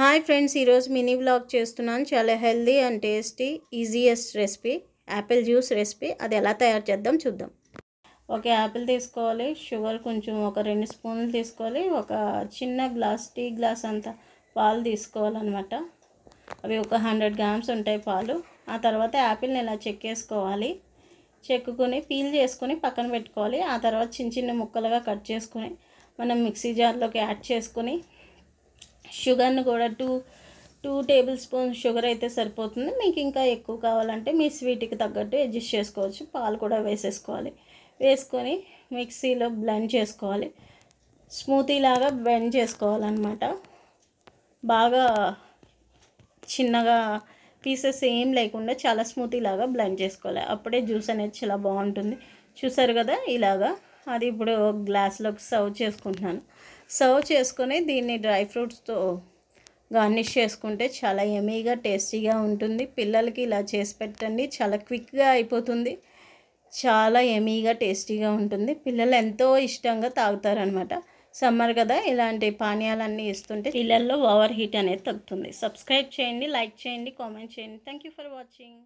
hi friends ఈరోజు mini blog చేస్తున్నాను చాలా healthy and tasty easiest recipe apple juice recipe అది ఎలా తయారు చేద్దాం చూద్దాం ఒక యాపిల్ తీసుకోవాలి షుగర్ కొంచెం ఒక రెండు స్పూన్లు తీసుకోవాలి ఒక చిన్న గ్లాస్ టీ గ్లాస్ అంత పాలు తీసుకోవాలన్నమాట అవి ఒక హండ్రెడ్ గ్రామ్స్ ఉంటాయి పాలు ఆ తర్వాత యాపిల్ని ఇలా చెక్కేసుకోవాలి చెక్కుని పీల్ చేసుకుని పక్కన పెట్టుకోవాలి ఆ తర్వాత చిన్న చిన్న ముక్కలుగా కట్ చేసుకుని మనం మిక్సీ జార్లోకి యాడ్ చేసుకుని షుగర్ను కూడా two two tablespoon sugar అయితే సరిపోతుంది మీకు ఇంకా ఎక్కువ కావాలంటే మీ స్వీట్కి తగ్గట్టు అడ్జస్ట్ చేసుకోవచ్చు పాలు కూడా వేసేసుకోవాలి వేసుకొని మిక్సీలో బ్లెండ్ చేసుకోవాలి స్మూతీ లాగా బ్లెండ్ చేసుకోవాలన్నమాట బాగా చిన్నగా పీసెస్ ఏం లేకుండా చాలా స్మూతీ లాగా బ్లెండ్ చేసుకోవాలి అప్పుడే జ్యూస్ అనేది చాలా బాగుంటుంది చూసారు కదా ఇలాగా అది ఇప్పుడు గ్లాస్లోకి సర్వ్ చేసుకుంటున్నాను సర్వ్ చేసుకొని దీన్ని డ్రై ఫ్రూట్స్తో గార్నిష్ చేసుకుంటే చాలా ఎమీగా టేస్టీగా ఉంటుంది పిల్లలకి ఇలా చేసి పెట్టండి చాలా క్విక్గా అయిపోతుంది చాలా ఎమీగా టేస్టీగా ఉంటుంది పిల్లలు ఎంతో ఇష్టంగా తాగుతారనమాట సమ్మర్ కదా ఇలాంటి పానీయాలన్నీ ఇస్తుంటే పిల్లల్లో ఓవర్ హీట్ అనేది తగ్గుతుంది సబ్స్క్రైబ్ చేయండి లైక్ చేయండి కామెంట్ చేయండి థ్యాంక్ యూ ఫర్ వాచింగ్